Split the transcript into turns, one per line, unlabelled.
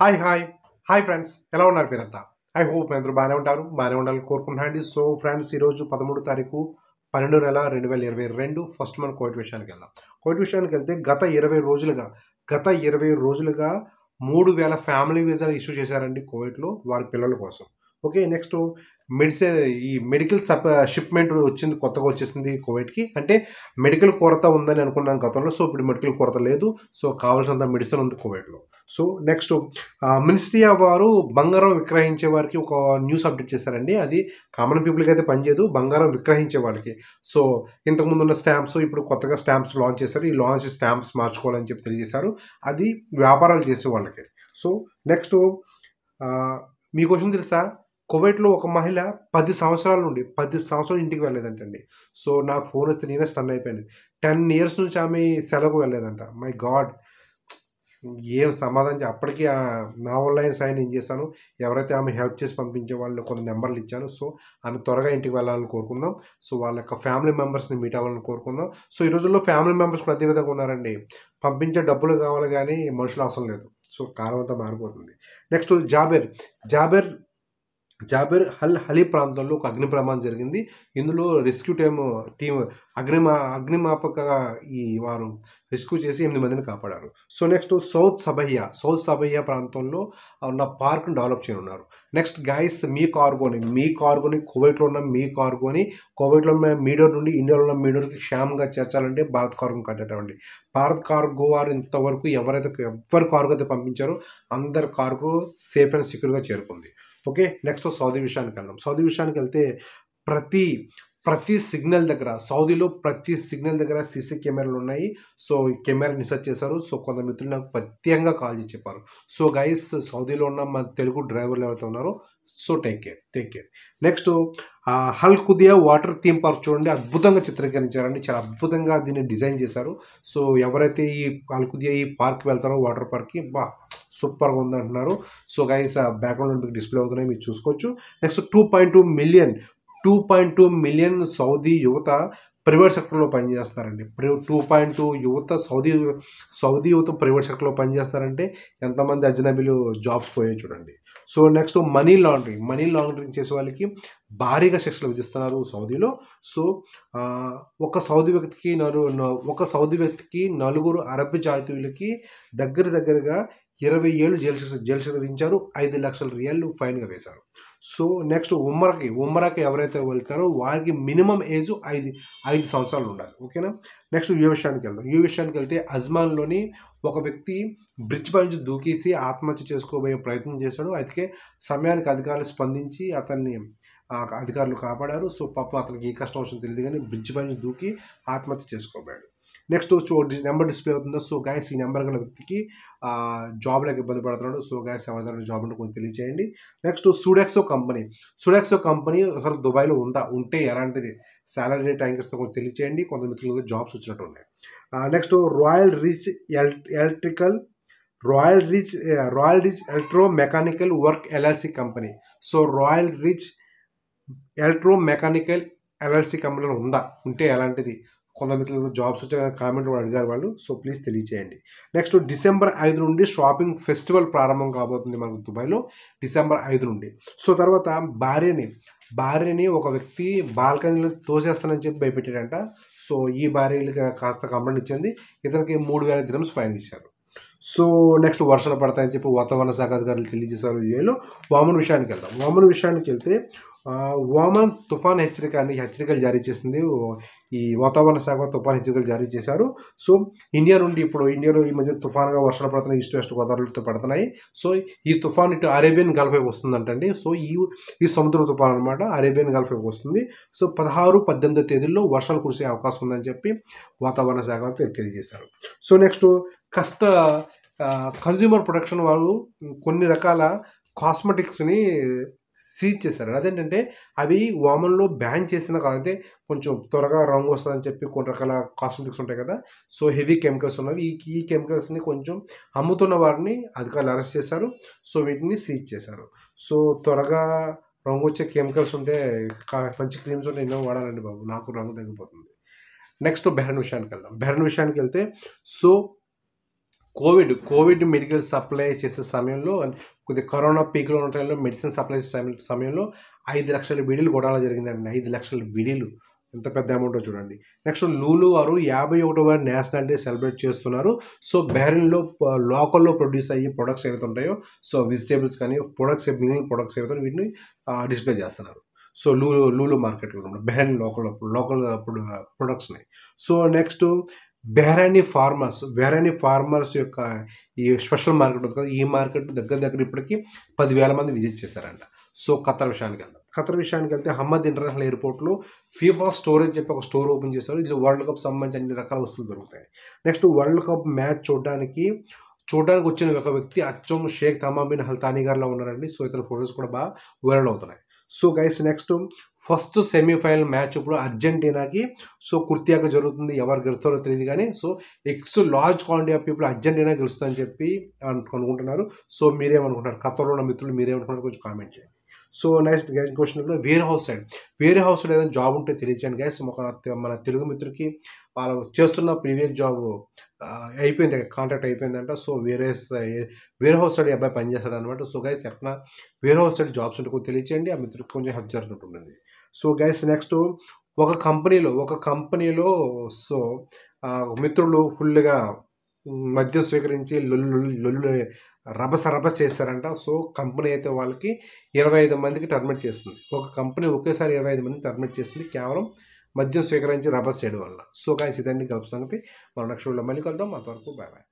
hi hi hi friends ఎలా ఉన్నారు మీరంతా ఐ హోప్ అందరూ బాగానే ఉంటారు బాగానే ఉండాలని కోరుకుంటున్నాండి సో ఫ్రెండ్స్ ఈరోజు పదమూడు తారీఖు పన్నెండు నెల రెండు వేల ఇరవై రెండు ఫస్ట్ మనం కోవిడ్ విషయానికి వెళ్దాం కోవిడ్ విషయానికి వెళ్తే గత ఇరవై రోజులుగా గత ఇరవై రోజులుగా మూడు వేల ఫ్యామిలీ వీసాలు ఇష్యూ చేశారండి కోవిడ్లో వారి పిల్లల కోసం ఓకే నెక్స్ట్ మెడిసిన్ ఈ మెడికల్ సప్ షిప్మెంట్ వచ్చింది కొత్తగా వచ్చేసింది కోవిడ్కి అంటే మెడికల్ కొరత ఉందని అనుకున్నాం గతంలో సో ఇప్పుడు మెడికల్ కొరత లేదు సో కావాల్సినంత మెడిసిన్ ఉంది కోవిడ్లో సో నెక్స్ట్ మినిస్ట్రీ ఆఫ్ వారు బంగారం విక్రయించే వారికి ఒక న్యూస్ అప్డేట్ చేశారండి అది కామన్ పీపుల్కి అయితే పనిచేయదు బంగారం విక్రయించే వాళ్ళకి సో ఇంతకుముందు ఉన్న స్టాంప్స్ ఇప్పుడు కొత్తగా స్టాంప్స్ లాంచ్ చేశారు ఈ లాంచ్ స్టాంప్స్ మార్చుకోవాలని చెప్పి తెలియజేశారు అది వ్యాపారాలు చేసే వాళ్ళకి సో నెక్స్ట్ మీ క్వశ్చన్ తెలుసా కువైట్లో ఒక మహిళ పది సంవత్సరాల నుండి పది సంవత్సరాలు ఇంటికి వెళ్ళలేదంటండి సో నాకు ఫోన్ వస్తే నేనే స్టన్ అయిపోయింది టెన్ ఇయర్స్ నుంచి ఆమె సెలవుకు వెళ్ళలేదంట మై గాడ్ ఏం సమాధానం అప్పటికీ నా ఆన్లైన్ సైన్ ఏం చేశాను ఎవరైతే ఆమె హెల్ప్ చేసి పంపించే వాళ్ళు కొన్ని నెంబర్లు ఇచ్చాను సో ఆమె త్వరగా ఇంటికి వెళ్ళాలని కోరుకుందాం సో వాళ్ళ యొక్క ఫ్యామిలీ మెంబర్స్ని మీట్ అవ్వాలని కోరుకుందాం సో ఈ రోజుల్లో ఫ్యామిలీ మెంబర్స్ కూడా అదే విధంగా ఉన్నారండి పంపించే డబ్బులు కావాలి కానీ మనుషులు అవసరం లేదు సో కాలం అంతా మారిపోతుంది నెక్స్ట్ జాబేర్ జాబేర్ జాబిర్ హల్ హలీ ప్రాంతంలో ఒక అగ్ని ప్రమాదం జరిగింది ఇందులో రెస్క్యూ టీమ్ టీం అగ్నిమా అగ్నిమాపక ఈ వారు రెస్క్యూ చేసి ఎనిమిది మందిని కాపాడారు so next South Sabahiya South Sabahiya ప్రాంతంలో ఉన్న పార్క్ను డెవలప్ చేయనున్నారు నెక్స్ట్ గైస్ మీ కార్గోని మీ కార్గోని కోవిడ్లో ఉన్న మీ కార్గోని కోవిడ్లో ఉన్న మీడియో నుండి ఇండియాలో ఉన్న మీడియోకి క్షేమంగా చేర్చాలంటే భారత్ కార్గో కట్టేటండి భారత్ కార్గో వారు ఇంతవరకు ఎవరైతే ఎవరు కార్గో అయితే పంపించారో అందరి కార్గో సేఫ్ అండ్ సెక్యూర్గా చేరుకుంది ఓకే నెక్స్ట్ సౌదీ విషయానికి వెళ్దాం సౌదీ విషయానికి వెళ్తే ప్రతి ప్రతి సిగ్నల్ దగ్గర సౌదీలో ప్రతి సిగ్నల్ దగ్గర సీసీ కెమెరాలు ఉన్నాయి సో ఈ కెమెరా సెర్చ్ చేశారు సో కొంత మిత్రులు నాకు ప్రత్యేకంగా కాల్ చేసి చెప్పారు సో గైస్ సౌదీలో ఉన్న మన తెలుగు డ్రైవర్లు ఎవరైతే ఉన్నారో so take care take care next హల్ కుదియా వాటర్ థీమ్ పార్క్ చూడండి అద్భుతంగా చిత్రీకరించారండి చాలా అద్భుతంగా దీన్ని డిజైన్ చేశారు సో ఎవరైతే ఈ హల్ కుదియా ఈ పార్క్ వెళ్తారో వాటర్ పార్క్కి బా సూపర్గా ఉందంటున్నారు సో గైస్ బ్యాక్గ్రౌండ్ మీకు డిస్ప్లే అవుతున్నాయి మీరు చూసుకోవచ్చు next two point two million two point two million Saudi యువత ప్రైవేట్ సెక్టర్లో పనిచేస్తున్నారండి టూ పాయింట్ టూ యువత సౌదీ సౌదీ యువత ప్రైవేట్ సెక్టర్లో పనిచేస్తారంటే ఎంతమంది అజనబీలు జాబ్స్ పోయాయి చూడండి so next money laundering money laundering చేసే వాళ్ళకి భారీగా శిక్షలు విధిస్తున్నారు సౌదీలో సో ఒక సౌదీ వ్యక్తికి నలుగురు ఒక సౌదీ వ్యక్తికి నలుగురు అరబ్ జాతీయులకి దగ్గర దగ్గరగా ఇరవై ఏళ్ళు జైలు శిక్ష జైలు శిక్ష విధించారు ఐదు లక్షల రియల్లు ఫైన్గా వేశారు సో నెక్స్ట్ ఉమ్మరకి ఉమ్మరకి ఎవరైతే వెళ్తారో వారికి మినిమం ఏజ్ ఐదు ఐదు సంవత్సరాలు ఉండాలి ఓకేనా నెక్స్ట్ యూ విషయానికి వెళ్దాం యూ విషయానికి వెళ్తే అజ్మాన్లోని ఒక వ్యక్తి బ్రిడ్జ్ పై నుంచి దూకేసి ఆత్మహత్య చేసుకోబోయే ప్రయత్నం చేశాడు అయితే సమయానికి అధికారులు స్పందించి అతన్ని అధికారులు కాపాడారు సో పాప అతనికి ఏ కష్టం వచ్చిందో తెలియదు కానీ బ్రిడ్జ్ పై నుంచి దూకి ఆత్మహత్య చేసుకోబోయాడు నెక్స్ట్ సో నెంబర్ డిస్ప్లే అవుతుందో సో గాయస్ ఈ నెంబర్ గల వ్యక్తికి జాబ్లకు ఇబ్బంది పడుతున్నాడు సో గాయస్ ఎవరిదైనా జాబ్ ఉంటే కొంచెం తెలియజేయండి next Sodexo company Sodexo company అసలు దుబాయ్లో ఉందా ఉంటే ఎలాంటిది శాలరీ వస్తే కొంచెం తెలియచేయండి కొంత మిత్రులకు జాబ్స్ వచ్చినట్టు ఉన్నాయి next Royal Rich Electrical Royal Rich Royal Rich Electromechanical Work LLC company so Royal Rich Electromechanical LLC కంపెనీలో ఉందా ఉంటే ఎలాంటిది కొంతమంది జాబ్స్ వచ్చే కామెంట్ అడిగారు వాళ్ళు సో ప్లీజ్ తెలియచేయండి నెక్స్ట్ డిసెంబర్ ఐదు నుండి షాపింగ్ ఫెస్టివల్ ప్రారంభం కాబోతుంది మనకు దుబాయ్లో డిసెంబర్ ఐదు నుండి సో తర్వాత భార్యని భార్యని ఒక వ్యక్తి బాల్కనీలో తోసేస్తానని చెప్పి భయపెట్టాడంట సో ఈ భార్యలకి కాస్త కంప్లైంట్ ఇచ్చింది ఇతనికి మూడు వేల దినమ్స్ ఫైన్ ఇచ్చారు సో నెక్స్ట్ వర్షాలు పడతాయని చెప్పి వాతావరణ శాఖ అధికారులు తెలియజేశారు ఏలో వామన్ విషయానికి వెళ్దాం వామన్ విషయానికి వెళ్తే వామన్ తుఫాన్ హెచ్చరిక అని హెచ్చరికలు జారీ చేసింది ఈ వాతావరణ శాఖ తుఫాన్ హెచ్చరికలు జారీ చేశారు సో ఇండియా నుండి ఇప్పుడు ఇండియాలో ఈ మధ్య తుఫాన్గా వర్షాలు పడుతున్నాయి ఈస్ట్ వెస్ట్ గోదావరితో పడుతున్నాయి సో ఈ తుఫాన్ ఇటు అరేబియన్ గల్ఫ్ వస్తుందంటండి సో ఈ ఈ సముద్ర తుఫాన్ అనమాట అరేబియన్ గల్ఫ్ వస్తుంది సో పదహారు పద్దెనిమిదో తేదీల్లో వర్షాలు కురిసే అవకాశం ఉందని చెప్పి వాతావరణ శాఖ తెలియజేశారు సో నెక్స్ట్ కష్ట కన్జ్యూమర్ ప్రొడక్షన్ వాళ్ళు కొన్ని రకాల కాస్మెటిక్స్ని సీజ్ చేశారు అదేంటంటే అవి వామన్లో బ్యాన్ చేసిన కాదంటే కొంచెం త్వరగా రంగు వస్తుందని చెప్పి కొన్ని రకాల కాస్మెటిక్స్ ఉంటాయి కదా సో హెవీ కెమికల్స్ ఉన్నవి ఈ ఈ కెమికల్స్ని కొంచెం అమ్ముతున్న వారిని అధికారులు అరెస్ట్ చేశారు సో వీటిని సీజ్ చేశారు సో త్వరగా రంగు వచ్చే కెమికల్స్ ఉంటే మంచి క్రీమ్స్ ఉంటే ఎన్నో వాడాలండి బాబు నాకు రంగు తగ్గిపోతుంది నెక్స్ట్ బెహరన్ విషయానికి వెళ్దాం బెహరన్ విషయానికి వెళ్తే so Covid Covid medical supply చేసే సమయంలో కొద్దిగా కరోనా పీక్లో ఉన్న టైంలో మెడిసిన్ సప్లై చేసే సమయంలో ఐదు లక్షల బీడీలు గొడవలు జరిగిందండి ఐదు లక్షల బీడీలు ఎంత పెద్ద అమౌంట్ చూడండి నెక్స్ట్ లూలు వారు యాభై ఒకటవ నేషనల్ డే సెలబ్రేట్ చేస్తున్నారు సో బెహ్రెన్లో లోకల్లో ప్రొడ్యూస్ అయ్యే ప్రొడక్ట్స్ ఏవైతే ఉంటాయో సో వెజిటేబుల్స్ కానీ ప్రొడక్ట్స్ మిగిలిన ప్రొడక్ట్స్ ఏవైతే వీటిని డిస్ప్లే చేస్తున్నారు సో లూలు లూలు మార్కెట్లో బెహ్రెన్ లోకల్ లోకల్ ప్రొడక్ట్స్ ఉన్నాయి so next Bahraini farmers Bahraini farmers యొక్క ఈ స్పెషల్ మార్కెట్ ఉంది కదా ఈ మార్కెట్ దగ్గర దగ్గర ఇప్పటికీ పదివేల మంది విజిట్ చేశారంట సో ఖతర్ విషయానికి వెళ్దాం ఖతర్ విషయానికి వెళ్తే హమ్మద్ ఇంటర్నేషనల్ ఎయిర్పోర్ట్లో ఫీఫా స్టోరేజ్ చెప్పి ఒక స్టోర్ ఓపెన్ చేశారు ఇది వరల్డ్ కప్ సంబంధించి అన్ని రకాల వస్తువులు దొరుకుతాయి నెక్స్ట్ వరల్డ్ కప్ మ్యాచ్ చూడడానికి చూడడానికి వచ్చిన ఒక వ్యక్తి అచ్చం షేక్ తమాబిన్ హల్తానీ గారిలో ఉన్నారండి సో ఇతర ఫొటోస్ కూడా బాగా వైరల్ అవుతున్నాయి so guys next first semifinal match ఇప్పుడు అర్జెంటీనాకి సో కుర్తియాక జరుగుతుంది ఎవరు గెలుస్తారో తెలియదు కానీ so X large quantity of people Argentina గెలుస్తుందని చెప్పి అనుకుంటున్నారు సో మీరేమనుకుంటున్నారు కథలో ఉన్న మిత్రులు మీరేమనుకుంటున్నారు కొంచెం కామెంట్ చేయండి so next question warehouse side వేరే హౌస్ సైడ్ ఏదైనా జాబ్ ఉంటే తెలియజేయండి గైస్ మన తెలుగు మిత్రుకి వాళ్ళు చేస్తున్న ప్రీవియస్ జాబ్ అయిపోయింది కాంట్రాక్ట్ అయిపోయిందంట సో వేరే వేర్ హౌస్ సైడ్ అబ్బాయి పనిచేస్తాడు అనమాట సో గైస్ ఎక్కడ వేరే హౌస్ సైడ్ జాబ్స్ ఉంటే తెలియజేయండి ఆ మిత్రుడికి కొంచెం హెల్ప్ జరుగుతుంటుంది సో గైస్ నెక్స్ట్ ఒక కంపెనీలో ఒక కంపెనీలో సో మిత్రులు ఫుల్గా మద్యం స్వీకరించి లొల్లు లొల్లు రభస రభస చేశారంట సో కంపెనీ అయితే వాళ్ళకి ఇరవై ఐదు మందికి టర్మినేట్ చేసింది ఒక కంపెనీ ఒకేసారి ఇరవై ఐదు మందికి టర్మినేట్ చేసింది కేవలం మద్యం స్వీకరించి రభస్ చేయడం వల్ల సో కాదు ఇదండి గల్ప సంగతి మనం నెక్స్ట్ మళ్ళీ కలుద్దాం అంతవరకు బాయ్ బాయ్